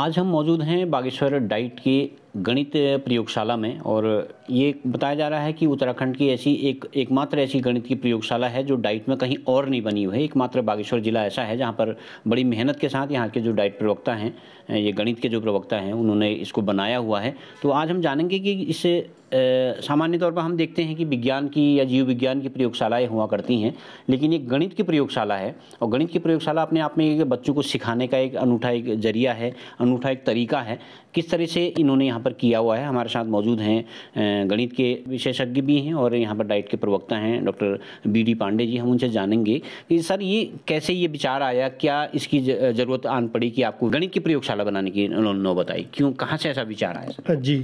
आज हम मौजूद हैं बागेश्वर डाइट के गणित प्रयोगशाला में और ये बताया जा रहा है कि उत्तराखंड की ऐसी एक एकमात्र ऐसी गणित की प्रयोगशाला है जो डाइट में कहीं और नहीं बनी हुई है एकमात्र बागेश्वर जिला ऐसा है जहाँ पर बड़ी मेहनत के साथ यहाँ के जो डाइट प्रवक्ता हैं ये गणित के जो प्रवक्ता हैं उन्होंने इसको बनाया हुआ है तो आज हम जानेंगे कि इसे सामान्य तौर पर हम देखते हैं कि विज्ञान की या जीव विज्ञान की प्रयोगशालाएं हुआ करती हैं लेकिन ये गणित की प्रयोगशाला है और गणित की प्रयोगशाला अपने आप में एक बच्चों को सिखाने का एक अनूठा एक जरिया है अनूठा एक तरीका है किस तरह से इन्होंने यहाँ पर किया हुआ है हमारे साथ मौजूद हैं गणित के विशेषज्ञ भी हैं और यहाँ पर डाइट के प्रवक्ता हैं doctor B D Pandey ji हम उनसे जानेंगे कि सर ये कैसे ये विचार आया क्या इसकी ज़रूरत आन पड़ी कि आपको गणित की प्रयोगशाला बनाने की उन्होंने बताई क्यों कहाँ से ऐसा विचार आया सर? जी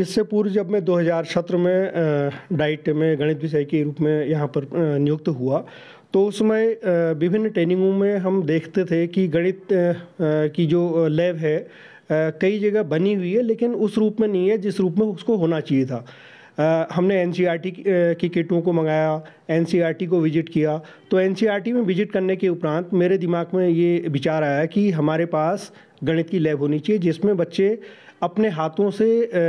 इससे पूर्व जब मैं 2017 में डाइट में गणित विषय के रूप में यहाँ पर नियुक्त हुआ तो उसमें विभिन्न ट्रेनिंगों में हम देखते थे कि गणित की जो लैब है कई जगह बनी हुई है लेकिन उस रूप में नहीं है जिस रूप में उसको होना चाहिए था हमने एन e की किटों को मंगाया एन e को विजिट किया तो एन e में विजिट करने के उपरांत मेरे दिमाग में ये विचार आया कि हमारे पास गणित की लैब होनी चाहिए जिसमें बच्चे अपने हाथों से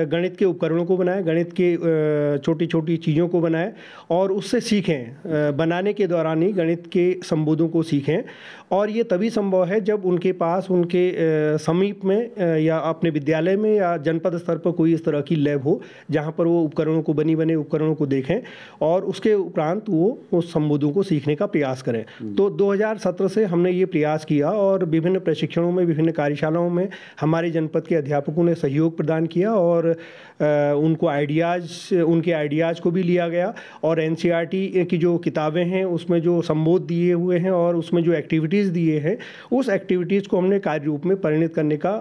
गणित के उपकरणों को बनाएं गणित के छोटी छोटी चीज़ों को बनाएं और उससे सीखें बनाने के दौरान ही गणित के संबोधों को सीखें और ये तभी संभव है जब उनके पास उनके समीप में या अपने विद्यालय में या जनपद स्तर पर कोई इस तरह की लैब हो जहाँ पर वो उपकरणों को बनी बने उपकरणों को देखें और उसके उपरांत वो उस संबोधों को सीखने का प्रयास करें हम्म। तो 2017 से हमने ये प्रयास किया और विभिन्न प्रशिक्षणों में विभिन्न कार्यशालाओं में हमारे जनपद के अध्यापकों ने सहयोग प्रदान किया और उनको आइडियाज़ उनके आइडियाज़ को भी लिया गया और एन e की जो किताबें हैं उसमें जो संबोध दिए हुए हैं और उसमें जो एक्टिविटीज़ दिए हैं उस एक्टिविटीज़ को हमने कार्य रूप में परिणित करने का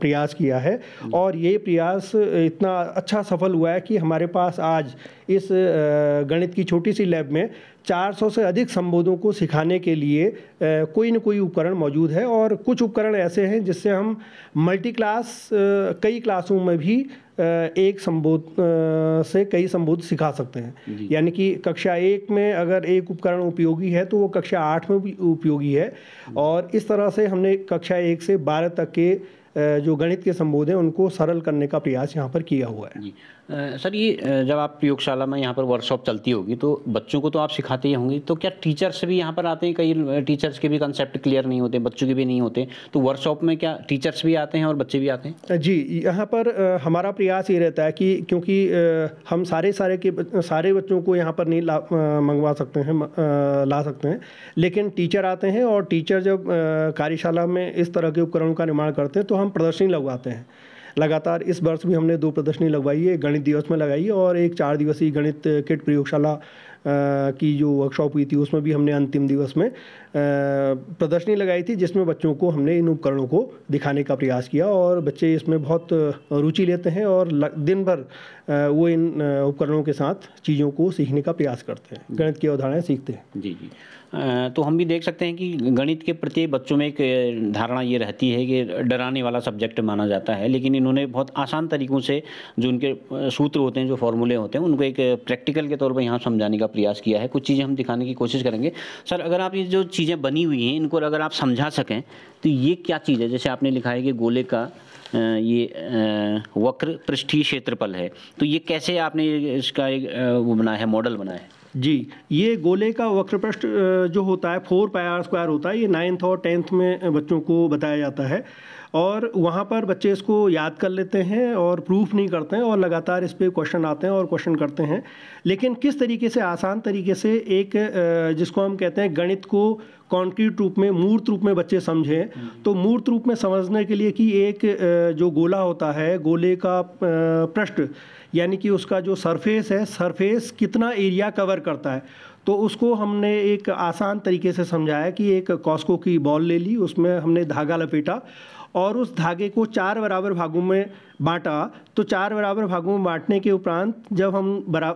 प्रयास किया है और ये प्रयास इतना अच्छा सफल हुआ है कि हमारे पास आज इस गणित की छोटी सी लैब में 400 से अधिक संबोधों को सिखाने के लिए कोई न कोई उपकरण मौजूद है और कुछ उपकरण ऐसे हैं जिससे हम मल्टी क्लास कई क्लासों में भी एक संबोध से कई संबोध सिखा सकते हैं यानी कि कक्षा एक में अगर एक उपकरण उपयोगी है तो वो कक्षा आठ में भी उपयोगी है और इस तरह से हमने कक्षा एक से बारह तक के जो गणित के संबोध हैं उनको सरल करने का प्रयास यहाँ पर किया हुआ है जी सर ये जब आप प्रयोगशाला में यहाँ पर वर्कशॉप चलती होगी तो बच्चों को तो आप सिखाते ही होंगे तो क्या टीचर्स भी यहाँ पर आते हैं कई टीचर्स के भी कंसेप्ट क्लियर नहीं होते बच्चों के भी नहीं होते तो वर्कशॉप में क्या टीचर्स भी आते हैं और बच्चे भी आते हैं जी यहाँ पर हमारा प्रयास ये रहता है कि क्योंकि हम सारे सारे के सारे बच्चों को यहाँ पर नहीं ला मंगवा सकते हैं ला सकते हैं लेकिन टीचर आते हैं और टीचर जब कार्यशाला में इस तरह के उपकरणों का निर्माण करते हैं तो हम हम प्रदर्शनी लगवाते हैं लगातार इस वर्ष भी हमने दो प्रदर्शनी लगवाई है गणित दिवस में लगाई है और एक चार दिवसीय गणित किट प्रयोगशाला की जो वर्कशॉप हुई थी उसमें भी हमने अंतिम दिवस में प्रदर्शनी लगाई थी जिसमें बच्चों को हमने इन उपकरणों को दिखाने का प्रयास किया और बच्चे इसमें बहुत रुचि लेते हैं और दिन भर वो इन उपकरणों के साथ चीज़ों को सीखने का प्रयास करते हैं गणित की अवधारणाएँ सीखते हैं जी जी तो हम भी देख सकते हैं कि गणित के प्रति बच्चों में एक धारणा ये रहती है कि डराने वाला सब्जेक्ट माना जाता है लेकिन इन्होंने बहुत आसान तरीकों से जो उनके सूत्र होते हैं जो फॉर्मूले होते हैं उनको एक प्रैक्टिकल के तौर पर यहाँ समझाने का प्रयास किया है कुछ चीज़ें हम दिखाने की कोशिश करेंगे सर अगर आप ये जो चीज़ चीज़ें बनी हुई हैं इनको अगर आप समझा सकें तो ये क्या चीज़ है जैसे आपने लिखा है कि गोले का ये वक्र पृष्ठीय क्षेत्रफल है तो ये कैसे आपने इसका एक वो बनाया है मॉडल बनाया है जी ये गोले का वक्रपृष्ठ जो होता है फोर पाई आर स्क्वायर होता है ये नाइन्थ और टेंथ में बच्चों को बताया जाता है और वहाँ पर बच्चे इसको याद कर लेते हैं और प्रूफ नहीं करते हैं और लगातार इस पर क्वेश्चन आते हैं और क्वेश्चन करते हैं लेकिन किस तरीके से आसान तरीके से एक जिसको हम कहते हैं गणित को कॉन्क्रीट रूप में मूर्त रूप में बच्चे समझें तो मूर्त रूप में समझने के लिए कि एक जो गोला होता है गोले का पृष्ठ यानी कि उसका जो सरफेस है सरफेस कितना एरिया कवर करता है तो उसको हमने एक आसान तरीके से समझाया कि एक कॉस्को की बॉल ले ली उसमें हमने धागा लपेटा और उस धागे को चार बराबर भागों में बांटा तो चार बराबर भागों में बांटने के उपरांत जब हम बरा,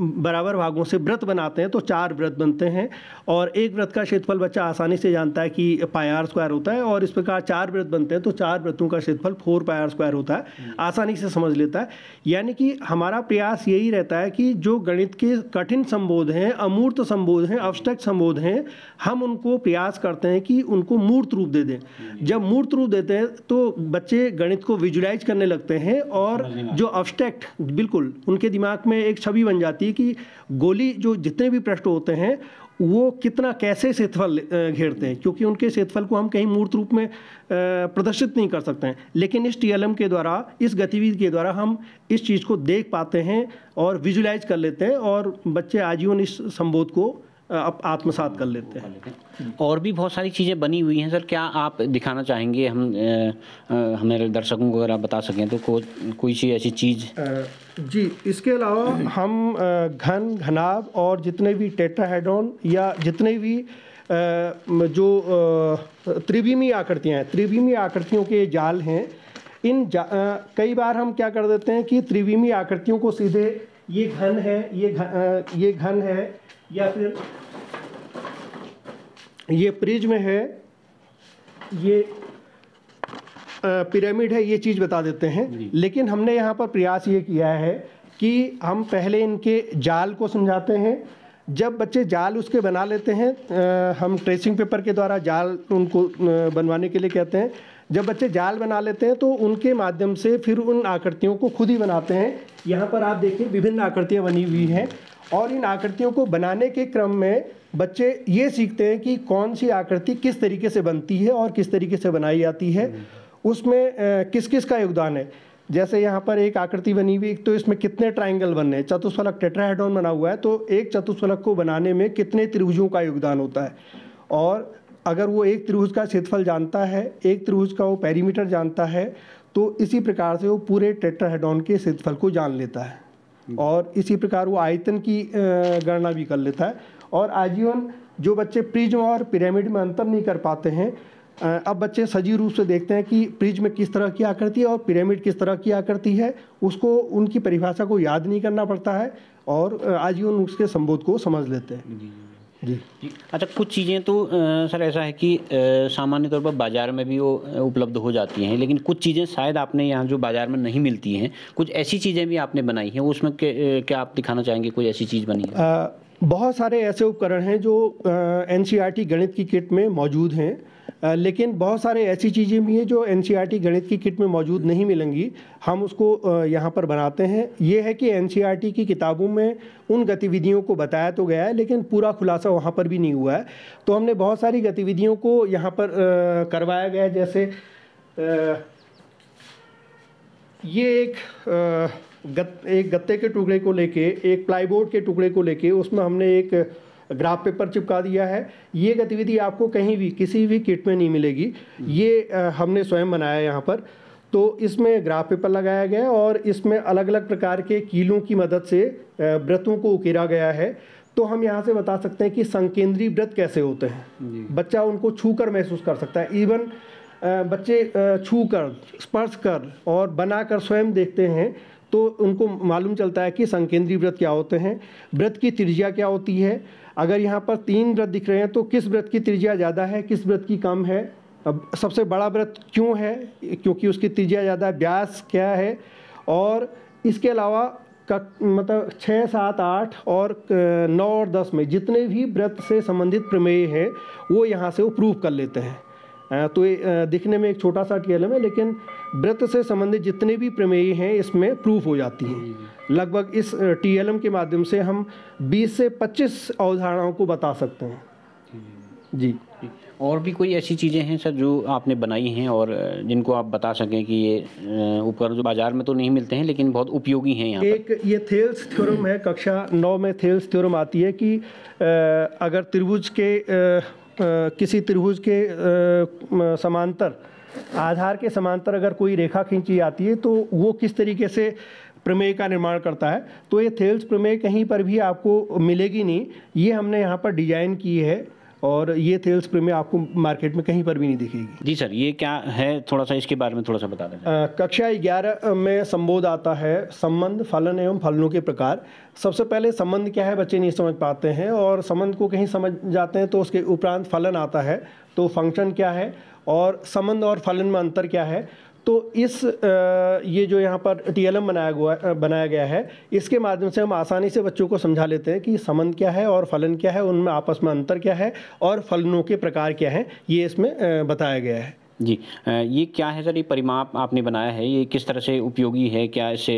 बराबर भागों से व्रत बनाते हैं तो चार व्रत बनते हैं और एक व्रत का क्षेत्रफल बच्चा आसानी से जानता है कि पायर स्क्वायर होता है और इस प्रकार चार व्रत बनते हैं तो चार व्रतों का क्षेत्रफल फोर पायर स्क्वायर होता है हम्म। आसानी से समझ लेता है यानी कि हमारा प्रयास यही रहता है कि जो गणित के कठिन संबोध हैं अमूर्त संबोध हैं अवस्टक संबोध हैं हम उनको प्रयास करते हैं कि उनको मूर्त रूप दे दें हम्म। जब मूर्त रूप देते हैं तो बच्चे गणित को विजुलाइज करने लगते लगते हैं और जो अब्स्ट्रैक्ट बिल्कुल उनके दिमाग में एक छवि बन जाती है कि गोली जो जितने भी प्रश्न होते हैं वो कितना कैसे सेतफल घेरते हैं क्योंकि उनके सेतफल को हम कहीं मूर्त रूप में प्रदर्शित नहीं कर सकते हैं लेकिन इस टी के द्वारा इस गतिविधि के द्वारा हम इस चीज़ को देख पाते हैं और विजुलाइज कर लेते हैं और बच्चे आजीवन इस संबोध को आप आत्मसात कर लेते हैं हम्म। और भी बहुत सारी चीज़ें बनी हुई हैं सर क्या आप दिखाना चाहेंगे हम हमारे दर्शकों को अगर आप बता सकें तो को, कोई सी ऐसी चीज़ जी इसके अलावा हम घन घनाब और जितने भी टेट्राहेडोन या जितने भी जो त्रिभीमी आकृतियाँ हैं त्रिभीमी आकृतियों के जाल हैं इन जा, आ, कई बार हम क्या कर देते हैं कि त्रिभीमी आकृतियों को सीधे ये घन है ये घन ये घन है या फिर ये प्रिज्म है ये पिरामिड है ये चीज़ बता देते हैं लेकिन हमने यहाँ पर प्रयास ये किया है कि हम पहले इनके जाल को समझाते हैं जब बच्चे जाल उसके बना लेते हैं हम ट्रेसिंग पेपर के द्वारा जाल उनको बनवाने के लिए कहते हैं जब बच्चे जाल बना लेते हैं तो उनके माध्यम से फिर उन आकृतियों को खुद ही बनाते हैं यहाँ पर आप देखिए विभिन्न आकृतियाँ बनी हुई हैं और इन आकृतियों को बनाने के क्रम में बच्चे ये सीखते हैं कि कौन सी आकृति किस तरीके से बनती है और किस तरीके से बनाई जाती है उसमें किस किस का योगदान है जैसे यहाँ पर एक आकृति बनी हुई तो इसमें कितने ट्राइंगल बनने हैं चतुष्फलक टेट्राहेड्रॉन बना हुआ है तो एक चतुष्फलक को बनाने में कितने त्रिभुजों का योगदान होता है और अगर वो एक त्रिभुज का क्षेत्रफल जानता है एक त्रिभुज का वो पैरीमीटर जानता है तो इसी प्रकार से वो पूरे टेट्राहेड्रॉन के क्षेत्रफल को जान लेता है और इसी प्रकार वो आयतन की गणना भी कर लेता है और आजीवन जो बच्चे प्रिज्म और पिरामिड में अंतर नहीं कर पाते हैं अब बच्चे सजीव रूप से देखते हैं कि प्रिज्म किस तरह की आकृति है और पिरामिड किस तरह की आकृति है उसको उनकी परिभाषा को याद नहीं करना पड़ता है और आजीवन उसके संबोध को समझ लेते हैं जी अच्छा कुछ चीज़ें तो आ, सर ऐसा है कि सामान्य तौर पर बाज़ार में भी वो उपलब्ध हो जाती हैं लेकिन कुछ चीज़ें शायद आपने यहाँ जो बाज़ार में नहीं मिलती हैं कुछ ऐसी चीज़ें भी आपने बनाई हैं उसमें क्या आप दिखाना चाहेंगे कोई ऐसी चीज़ बनी है आ, बहुत सारे ऐसे उपकरण हैं जो एन गणित की किट में मौजूद हैं लेकिन बहुत सारे ऐसी चीज़ें भी हैं जो एन e गणित की किट में मौजूद नहीं मिलेंगी हम उसको यहाँ पर बनाते हैं ये है कि एन e की किताबों में उन गतिविधियों को बताया तो गया है लेकिन पूरा खुलासा वहाँ पर भी नहीं हुआ है तो हमने बहुत सारी गतिविधियों को यहाँ पर करवाया गया है जैसे ये एक गत, एक गत्ते के टुकड़े को लेके एक प्लाईबोर्ड के टुकड़े को लेके उसमें हमने एक ग्राफ पेपर चिपका दिया है ये गतिविधि आपको कहीं भी किसी भी किट में नहीं मिलेगी ये हमने स्वयं बनाया यहाँ पर तो इसमें ग्राफ पेपर लगाया गया है और इसमें अलग अलग प्रकार के कीलों की मदद से व्रतों को उकेरा गया है तो हम यहाँ से बता सकते हैं कि संकेंद्रीय व्रत कैसे होते हैं बच्चा उनको छू कर महसूस कर सकता है इवन बच्चे छू कर स्पर्श कर और बना कर स्वयं देखते हैं तो उनको मालूम चलता है कि संकेंद्रीय व्रत क्या होते हैं व्रत की त्रिज्या क्या होती है अगर यहाँ पर तीन व्रत दिख रहे हैं तो किस व्रत की त्रिज्या ज़्यादा है किस व्रत की कम है अब सबसे बड़ा व्रत क्यों है क्योंकि उसकी त्रिज्या ज़्यादा व्यास क्या है और इसके अलावा कक मतलब छः सात आठ और नौ और दस में जितने भी व्रत से संबंधित प्रमेय हैं वो यहाँ से वो प्रूव कर लेते हैं तो दिखने में एक छोटा सा टीएलएम है लेकिन व्रत से संबंधित जितने भी प्रमेय हैं इसमें प्रूफ हो जाती हैं लगभग इस टीएलएम के माध्यम से हम 20 से 25 अवधारणाओं को बता सकते हैं जी और भी कोई ऐसी चीज़ें हैं सर जो आपने बनाई हैं और जिनको आप बता सकें कि ये उपकरण जो बाजार में तो नहीं मिलते हैं लेकिन बहुत उपयोगी हैं यहाँ एक पर। ये थेल्स थ्योरम है कक्षा नौ में थेल्स थ्योरम आती है कि अगर त्रिभुज के किसी त्रिभुज के समांतर आधार के समांतर अगर कोई रेखा खींची जाती है तो वो किस तरीके से प्रमेय का निर्माण करता है तो ये थेल्स प्रमेय कहीं पर भी आपको मिलेगी नहीं ये हमने यहाँ पर डिजाइन की है और ये तेल स्प्रे में आपको मार्केट में कहीं पर भी नहीं दिखेगी जी सर ये क्या है थोड़ा सा इसके बारे में थोड़ा सा बता दें कक्षा ग्यारह में संबोध आता है संबंध फलन एवं फलनों के प्रकार सबसे पहले संबंध क्या है बच्चे नहीं समझ पाते हैं और संबंध को कहीं समझ जाते हैं तो उसके उपरांत फलन आता है तो फंक्शन क्या है और संबंध और फलन में अंतर क्या है तो इस ये जो यहाँ पर टी एल एम बनाया हुआ बनाया गया है इसके माध्यम से हम आसानी से बच्चों को समझा लेते हैं कि संबंध क्या है और फलन क्या है उनमें आपस में अंतर क्या है और फलनों के प्रकार क्या हैं ये इसमें बताया गया है जी ये क्या है सर ये परिमाप आपने बनाया है ये किस तरह से उपयोगी है क्या इससे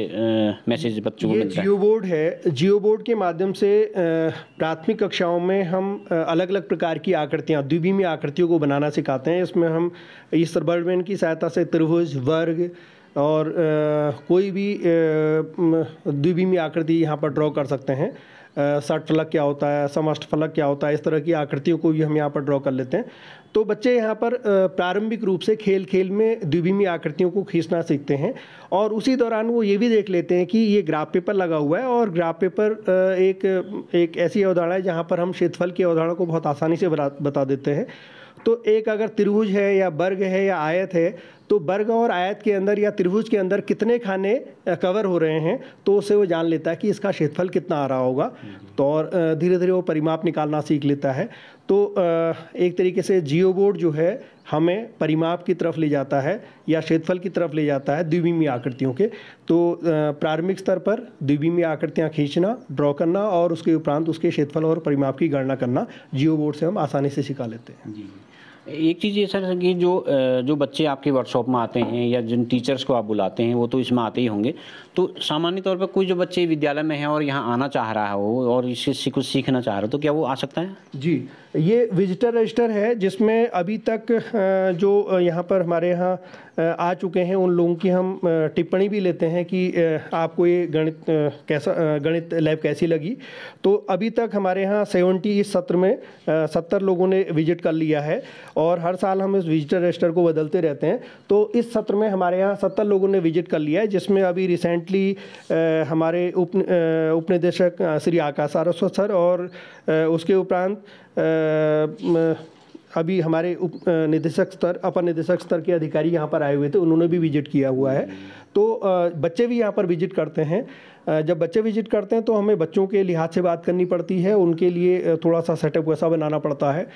मैसेज बच्चों को मिलता जियो बोर्ड है जियो बोर्ड के माध्यम से प्राथमिक कक्षाओं में हम अलग अलग प्रकार की आकृतियाँ द्विभीमी आकृतियों को बनाना सिखाते हैं इसमें हम इस सर्बरबेन की सहायता से त्रिभुज वर्ग और आ, कोई भी द्विभीमी आकृति यहाँ पर ड्रॉ कर सकते हैं सट फलक क्या होता है समष्ट फलक क्या होता है इस तरह की आकृतियों को भी हम यहाँ पर ड्रॉ कर लेते हैं तो बच्चे यहाँ पर प्रारंभिक रूप से खेल खेल में द्विभिमी आकृतियों को खींचना सीखते हैं और उसी दौरान वो ये भी देख लेते हैं कि ये ग्राफ पेपर लगा हुआ है और ग्राफ पेपर एक एक ऐसी अवधारणा है जहाँ पर हम क्षेत्रफल की अवधारणा को बहुत आसानी से बता देते हैं तो एक अगर त्रिभुज है या वर्ग है या आयत है तो वर्ग और आयत के अंदर या त्रिभुज के अंदर कितने खाने कवर हो रहे हैं तो उसे वो जान लेता है कि इसका क्षेत्रफल कितना आ रहा होगा हम्म। तो और धीरे धीरे वो परिमाप निकालना सीख लेता है तो एक तरीके से जियो बोर्ड जो है हमें परिमाप की तरफ ले जाता है या क्षेत्रफल की तरफ ले जाता है द्विबीमी आकृतियों के तो प्रारंभिक स्तर पर द्विबीमी आकृतियाँ खींचना ड्रॉ करना और उसके उपरांत उसके क्षेत्रफल और परिमाप की गणना करना जियो बोर्ड से हम आसानी से सिखा लेते हैं जी एक चीज़ ये सर कि जो जो बच्चे आपके वर्कशॉप में आते हैं या जिन टीचर्स को आप बुलाते हैं वो तो इसमें आते ही होंगे तो सामान्य तौर पर कोई जो बच्चे विद्यालय में है और यहाँ आना चाह रहा हो और इससे कुछ सीखना चाह रहा हो तो क्या वो आ सकता है जी ये विजिटर रजिस्टर है जिसमें अभी तक जो यहाँ पर हमारे यहाँ आ चुके हैं उन लोगों की हम टिप्पणी भी लेते हैं कि आपको ये गणित कैसा गणित लैब कैसी लगी तो अभी तक हमारे यहाँ सेवेंटी इस सत्र में सत्तर लोगों ने विजिट कर लिया है और हर साल हम इस विजिटर रजिस्टर को बदलते रहते हैं तो इस सत्र में हमारे यहाँ सत्तर लोगों ने विजिट कर लिया है जिसमें अभी रिसेंट रिसेंटली uh, हमारे उप uh, उपनिदेशक uh, श्री आकाश सारस्वत सर और उसके उपरांत अभी हमारे उप निदेशक स्तर अपर निदेशक स्तर के अधिकारी यहाँ पर आए हुए थे उन्होंने भी विजिट किया हुआ है तो बच्चे भी यहाँ पर विजिट करते हैं जब बच्चे विजिट करते हैं तो हमें बच्चों के लिहाज से बात करनी पड़ती है उनके लिए थोड़ा सा सेटअप वैसा बनाना पड़ता है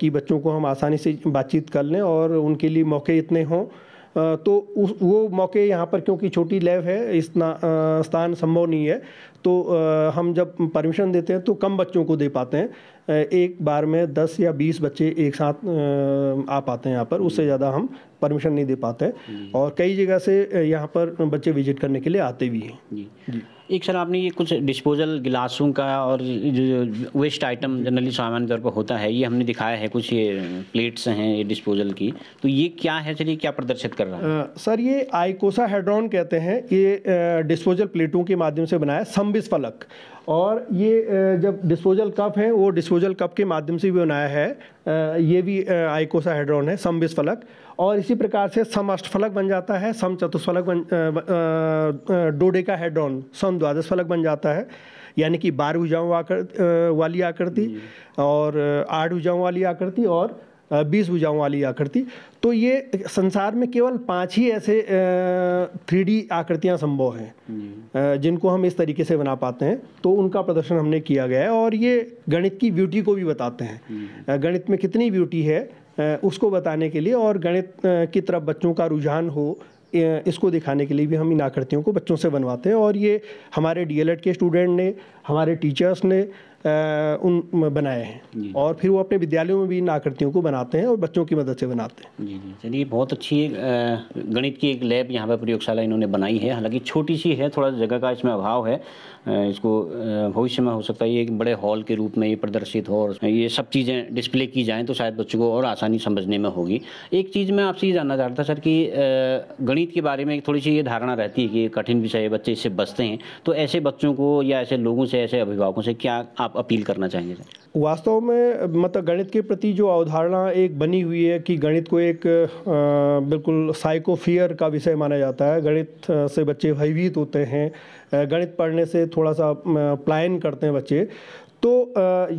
कि बच्चों को हम आसानी से बातचीत कर लें और उनके लिए मौके इतने हों तो उस वो मौके यहाँ पर क्योंकि छोटी लैब है इस ना, स्थान संभव नहीं है तो हम जब परमिशन देते हैं तो कम बच्चों को दे पाते हैं एक बार में दस या बीस बच्चे एक साथ आ, आ पाते हैं यहाँ पर उससे ज़्यादा हम परमिशन नहीं दे पाते और कई जगह से यहाँ पर बच्चे विजिट करने के लिए आते भी हैं जी जी एक सर आपने ये कुछ डिस्पोजल गिलासों का और जो वेस्ट आइटम जनरली सामान्य तौर पर होता है ये हमने दिखाया है कुछ ये प्लेट्स हैं ये डिस्पोजल की तो ये क्या है सर ये क्या प्रदर्शित कर रहा है आ, सर ये आइकोसा हेड्रॉन कहते हैं ये डिस्पोजल प्लेटों के माध्यम से बनाया संबिस फलक और ये जब डिस्पोजल कप है वो डिस्पोजल कप के माध्यम से भी बनाया है ये भी आइकोसा हेड्रॉन है संबिस फलक और इसी प्रकार से अष्टफलक बन जाता है सम चतुष्फलक बन का हेड्रॉन सम द्वादश फलक बन जाता है यानी कि बारह भुजाओं वाली आकृति और आठ भुजाओं वाली आकृति और बीस भुजाओं वाली आकृति तो ये संसार में केवल पांच ही ऐसे थ्री डी आकृतियाँ संभव हैं जिनको हम इस तरीके से बना पाते हैं तो उनका प्रदर्शन हमने किया गया है और ये गणित की ब्यूटी को भी बताते हैं गणित में कितनी ब्यूटी है उसको बताने के लिए और गणित की तरफ बच्चों का रुझान हो इसको दिखाने के लिए भी हम इन आकृतियों को बच्चों से बनवाते हैं और ये हमारे डीएलएड के स्टूडेंट ने हमारे टीचर्स ने उन बनाए हैं और फिर वो अपने विद्यालयों में भी इन आकृतियों को बनाते हैं और बच्चों की मदद से बनाते हैं जी जी चलिए बहुत अच्छी गणित की एक लैब यहाँ पर प्रयोगशाला इन्होंने बनाई है हालांकि छोटी सी है थोड़ा जगह का इसमें अभाव है इसको भविष्य में हो सकता है ये एक बड़े हॉल के रूप में ये प्रदर्शित हो और ये सब चीज़ें डिस्प्ले की जाएँ तो शायद बच्चों को और आसानी समझने में होगी एक चीज़ मैं आपसे ये जानना चाहता सर कि गणित के बारे में एक थोड़ी सी ये धारणा रहती है कि कठिन विषय बच्चे इससे बचते हैं तो ऐसे बच्चों को या ऐसे लोगों से ऐसे अभिभावकों से क्या आप आप अपील करना चाहेंगे वास्तव में मतलब गणित के प्रति जो अवधारणा एक बनी हुई है कि गणित को एक आ, बिल्कुल साइकोफियर का विषय माना जाता है गणित से बच्चे भयभीत होते हैं गणित पढ़ने से थोड़ा सा प्लान करते हैं बच्चे तो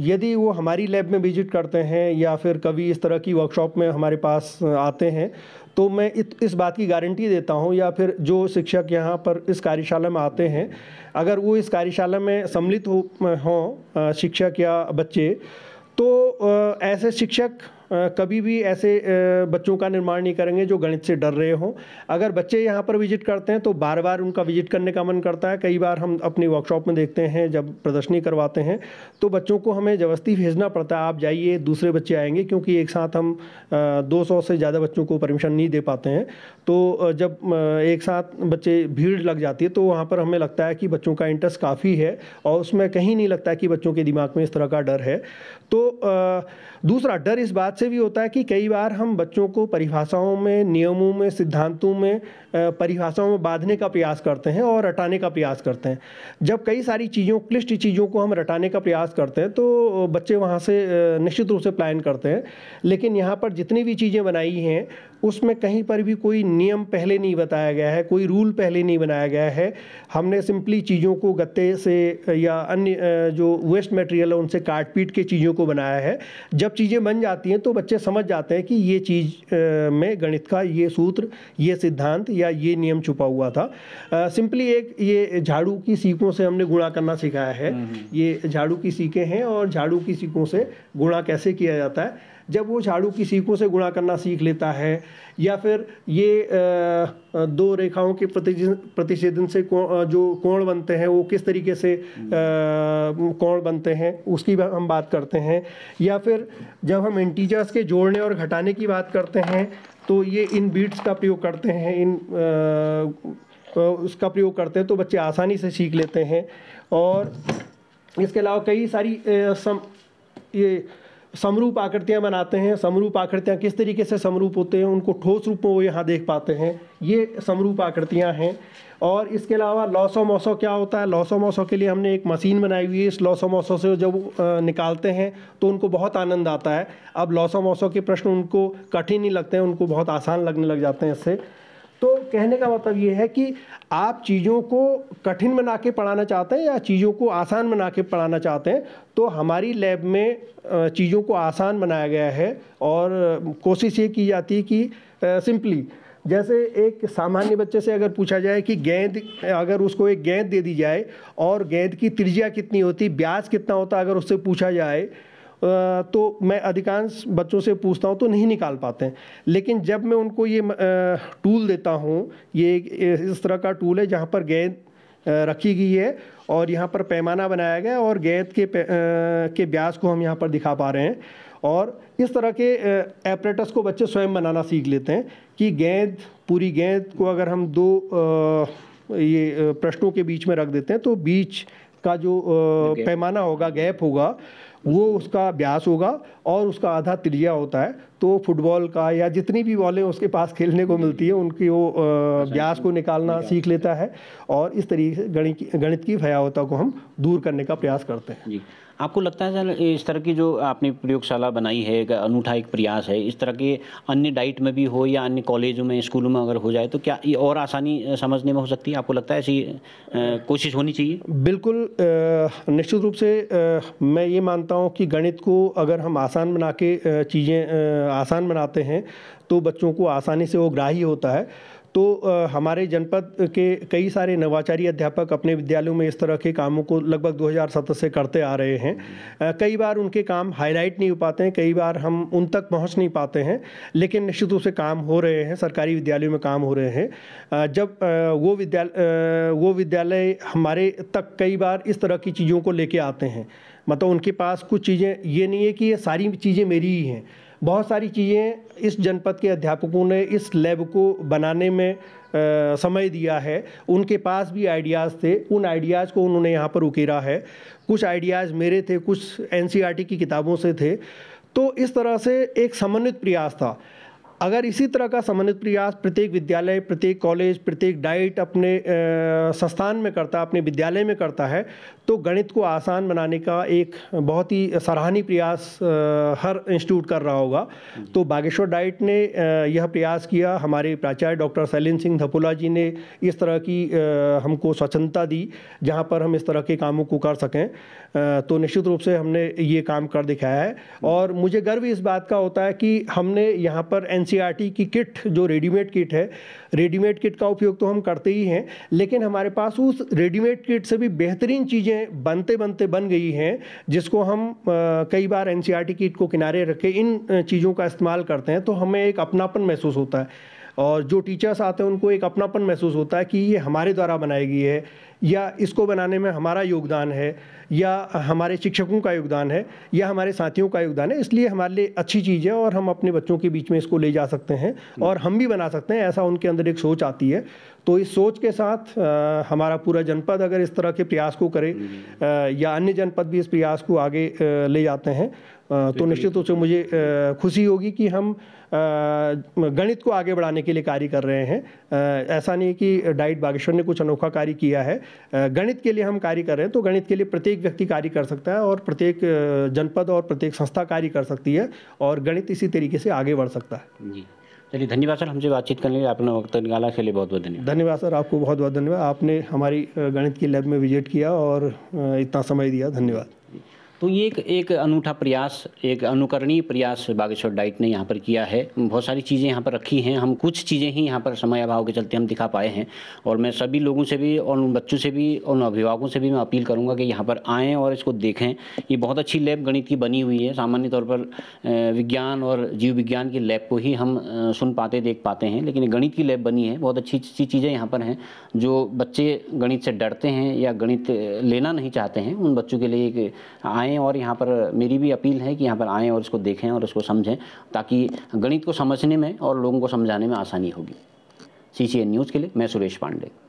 यदि वो हमारी लैब में विजिट करते हैं या फिर कभी इस तरह की वर्कशॉप में हमारे पास आते हैं तो मैं इत, इस बात की गारंटी देता हूँ या फिर जो शिक्षक यहाँ पर इस कार्यशाला में आते हैं अगर वो इस कार्यशाला में सम्मिलित हों शिक्षक या बच्चे तो ऐसे शिक्षक कभी भी ऐसे बच्चों का निर्माण नहीं करेंगे जो गणित से डर रहे हों अगर बच्चे यहाँ पर विजिट करते हैं तो बार बार उनका विजिट करने का मन करता है कई बार हम अपनी वर्कशॉप में देखते हैं जब प्रदर्शनी करवाते हैं तो बच्चों को हमें जबस्ती भेजना पड़ता है आप जाइए दूसरे बच्चे आएंगे क्योंकि एक साथ हम दो से ज़्यादा बच्चों को परमिशन नहीं दे पाते हैं तो जब एक साथ बच्चे भीड़ लग जाती है तो वहाँ पर हमें लगता है कि बच्चों का इंटरेस्ट काफ़ी है और उसमें कहीं नहीं लगता कि बच्चों के दिमाग में इस तरह का डर है तो दूसरा डर इस बात से भी होता है कि कई बार हम बच्चों को परिभाषाओं में नियमों में सिद्धांतों में परिभाषाओं में बांधने का प्रयास करते हैं और रटाने का प्रयास करते हैं जब कई सारी चीज़ों क्लिष्ट चीज़ों को हम रटाने का प्रयास करते हैं तो बच्चे वहाँ से निश्चित रूप से प्लान करते हैं लेकिन यहाँ पर जितनी भी चीज़ें बनाई हैं उसमें कहीं पर भी कोई नियम पहले नहीं बताया गया है कोई रूल पहले नहीं बनाया गया है हमने सिंपली चीज़ों को गत्ते से या अन्य जो वेस्ट मटेरियल है उनसे काट पीट के चीज़ों को बनाया है जब चीज़ें बन जाती हैं तो बच्चे समझ जाते हैं कि ये चीज़ में गणित का ये सूत्र ये सिद्धांत या ये नियम छुपा हुआ था सिंपली एक ये झाड़ू की सीखों से हमने गुणा करना सिखाया है हम्म, हम्म। ये झाड़ू की सीखें हैं और झाड़ू की सीखों से गुणा कैसे किया जाता है जब वो झाड़ू की सीखों से गुणा करना सीख लेता है या फिर ये दो रेखाओं के प्रतिषेधन से जो कोण बनते हैं वो किस तरीके से हम्म। कोण बनते हैं उसकी हम बात करते हैं या फिर जब हम इंटीजर्स के जोड़ने और घटाने की बात करते हैं तो ये इन बीट्स का प्रयोग करते हैं इन उसका प्रयोग करते हैं तो बच्चे आसानी से सीख लेते हैं और इसके अलावा कई सारी सम ये समरूप आकृतियाँ बनाते हैं समरूप आकृतियाँ किस तरीके से समरूप होते हैं उनको ठोस रूप में वो यहाँ देख पाते हैं ये समरूप आकृतियाँ हैं और इसके अलावा लॉसो मौसो क्या होता है लॉसो मौसो के लिए हमने एक मशीन बनाई हुई है इस लॉसो मौसो से जब निकालते हैं तो उनको बहुत आनंद आता है अब लॉसो मौसो के प्रश्न उनको कठिन नहीं लगते हैं उनको बहुत आसान लगने लग जाते हैं इससे तो कहने का मतलब ये है कि आप चीज़ों को कठिन बना के पढ़ाना चाहते हैं या चीज़ों को आसान बना के पढ़ाना चाहते हैं तो हमारी लैब में चीज़ों को आसान बनाया गया है और कोशिश ये की जाती है कि सिंपली जैसे एक सामान्य बच्चे से अगर पूछा जाए कि गेंद अगर उसको एक गेंद दे दी जाए और गेंद की त्रिज्या कितनी होती ब्याज कितना होता अगर उससे पूछा जाए तो मैं अधिकांश बच्चों से पूछता हूँ तो नहीं निकाल पाते हैं लेकिन जब मैं उनको ये टूल देता हूँ ये इस तरह का टूल है जहाँ पर गेंद रखी गई है और यहाँ पर पैमाना बनाया गया और गेंद के के ब्याज को हम यहाँ पर दिखा पा रहे हैं और इस तरह के एपरेटस को बच्चे स्वयं बनाना सीख लेते हैं कि गेंद पूरी गेंद को अगर हम दो ये प्रश्नों के बीच में रख देते हैं तो बीच का जो पैमाना होगा गैप होगा वो उसका ब्यास होगा और उसका आधा त्रिज्या होता है तो फुटबॉल का या जितनी भी बॉलें उसके पास खेलने को मिलती है उनकी वो ब्यास को निकालना सीख लेता है और इस तरीके से गणित की भयावता को हम दूर करने का प्रयास करते हैं आपको लगता है सर इस तरह की जो आपने प्रयोगशाला बनाई है एक अनूठा एक प्रयास है इस तरह के अन्य डाइट में भी हो या अन्य कॉलेजों में स्कूलों में अगर हो जाए तो क्या ये और आसानी समझने में हो सकती है आपको लगता है ऐसी कोशिश होनी चाहिए बिल्कुल निश्चित रूप से मैं ये मानता हूँ कि गणित को अगर हम आसान बना के चीज़ें आसान बनाते हैं तो बच्चों को आसानी से वो ग्राही होता है तो हमारे जनपद के कई सारे नवाचारी अध्यापक अपने विद्यालयों में इस तरह के कामों को लगभग 2017 से करते आ रहे हैं कई बार उनके काम हाईलाइट नहीं हो पाते हैं कई बार हम उन तक पहुंच नहीं पाते हैं लेकिन निश्चित रूप से काम हो रहे हैं सरकारी विद्यालयों में काम हो रहे हैं जब वो विद्यालय वो विद्यालय हमारे तक कई बार इस तरह की चीज़ों को लेके आते हैं मतलब उनके पास कुछ चीज़ें ये नहीं है कि ये सारी चीज़ें मेरी ही हैं बहुत सारी चीज़ें इस जनपद के अध्यापकों ने इस लैब को बनाने में आ, समय दिया है उनके पास भी आइडियाज़ थे उन आइडियाज़ को उन्होंने यहाँ पर उकेरा है कुछ आइडियाज़ मेरे थे कुछ एन की किताबों से थे तो इस तरह से एक समन्वित प्रयास था अगर इसी तरह का समन्वित प्रयास प्रत्येक विद्यालय प्रत्येक कॉलेज प्रत्येक डाइट अपने संस्थान में करता अपने विद्यालय में करता है तो गणित को आसान बनाने का एक बहुत ही सराहनीय प्रयास हर इंस्टीट्यूट कर रहा होगा तो बागेश्वर डाइट ने यह प्रयास किया हमारे प्राचार्य डॉक्टर सैलिन सिंह धपोला जी ने इस तरह की हमको स्वच्छता दी जहाँ पर हम इस तरह के कामों को कर सकें तो निश्चित रूप से हमने ये काम कर दिखाया है और मुझे गर्व इस बात का होता है कि हमने यहाँ पर एन एनसीईआरटी की किट जो रेडीमेड किट है रेडीमेड किट का उपयोग तो हम करते ही हैं लेकिन हमारे पास उस रेडीमेड किट से भी बेहतरीन चीज़ें बनते बनते बन गई हैं जिसको हम कई बार एन किट को किनारे रख के इन चीज़ों का इस्तेमाल करते हैं तो हमें एक अपनापन महसूस होता है और जो टीचर्स आते हैं उनको एक अपनापन महसूस होता है कि ये हमारे द्वारा बनाई गई है या इसको बनाने में हमारा योगदान है या हमारे शिक्षकों का योगदान है या हमारे साथियों का योगदान है इसलिए हमारे लिए अच्छी चीज़ है और हम अपने बच्चों के बीच में इसको ले जा सकते हैं और हम भी बना सकते हैं ऐसा उनके अंदर एक सोच आती है तो इस सोच के साथ आ, हमारा पूरा जनपद अगर इस तरह के प्रयास को करे आ, हम्म। या अन्य जनपद भी इस प्रयास को आगे आ, ले जाते हैं आ, तो निश्चित रूप से मुझे आ, खुशी होगी कि हम गणित को आगे बढ़ाने के लिए कार्य कर रहे हैं ऐसा नहीं कि डाइट बागेश्वर ने कुछ अनोखा कार्य किया है गणित के लिए हम कार्य कर रहे हैं तो गणित के लिए प्रत्येक प्रत्येक व्यक्ति कार्य कर सकता है और प्रत्येक जनपद और प्रत्येक संस्था कार्य कर सकती है और गणित इसी तरीके से आगे बढ़ सकता है जी चलिए धन्यवाद सर हमसे बातचीत करने के लिए आपने वक्त निकाला के लिए बहुत बहुत धन्यवाद धन्यवाद सर आपको बहुत बहुत धन्यवाद आपने हमारी गणित की लैब में विजिट किया और इतना समय दिया धन्यवाद तो ये एक एक अनूठा प्रयास एक अनुकरणीय प्रयास बागेश्वर डाइट ने यहाँ पर किया है बहुत सारी चीज़ें यहाँ पर रखी हैं हम कुछ चीज़ें ही यहाँ पर समय अभाव के चलते हम दिखा पाए हैं और मैं सभी लोगों से भी और उन बच्चों से भी और उन अभिभावकों से भी मैं अपील करूँगा कि यहाँ पर आएँ और इसको देखें ये बहुत अच्छी लैब गणित की बनी हुई है सामान्य तौर पर विज्ञान और जीव विज्ञान की लैब को ही हम सुन पाते देख पाते हैं लेकिन गणित की लैब बनी है बहुत अच्छी अच्छी चीज़ें यहाँ पर हैं जो बच्चे गणित से डरते हैं या गणित लेना नहीं चाहते हैं उन बच्चों के लिए एक आए आएँ और यहाँ पर मेरी भी अपील है कि यहाँ पर आएँ और इसको देखें और इसको समझें ताकि गणित को समझने में और लोगों को समझाने में आसानी होगी सी न्यूज़ के लिए मैं सुरेश पांडे